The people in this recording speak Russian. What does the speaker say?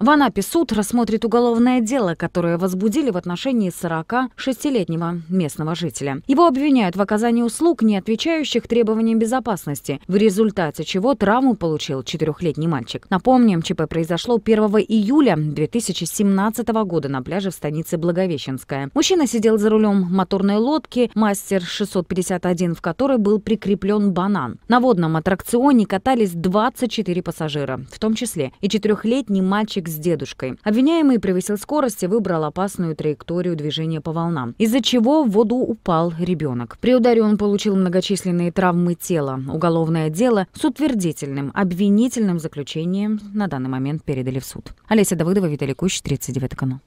В Анапе суд рассмотрит уголовное дело, которое возбудили в отношении 46-летнего местного жителя. Его обвиняют в оказании услуг, не отвечающих требованиям безопасности, в результате чего травму получил четырехлетний мальчик. Напомним, ЧП произошло 1 июля 2017 года на пляже в станице Благовещенская. Мужчина сидел за рулем моторной лодки, мастер 651, в которой был прикреплен банан. На водном аттракционе катались 24 пассажира, в том числе и четырехлетний мальчик с дедушкой. Обвиняемый превысил скорость и выбрал опасную траекторию движения по волнам, из-за чего в воду упал ребенок. При ударе он получил многочисленные травмы тела. Уголовное дело с утвердительным, обвинительным заключением на данный момент передали в суд. Олеся Давыдова, Виталий Кущ, 39 канал.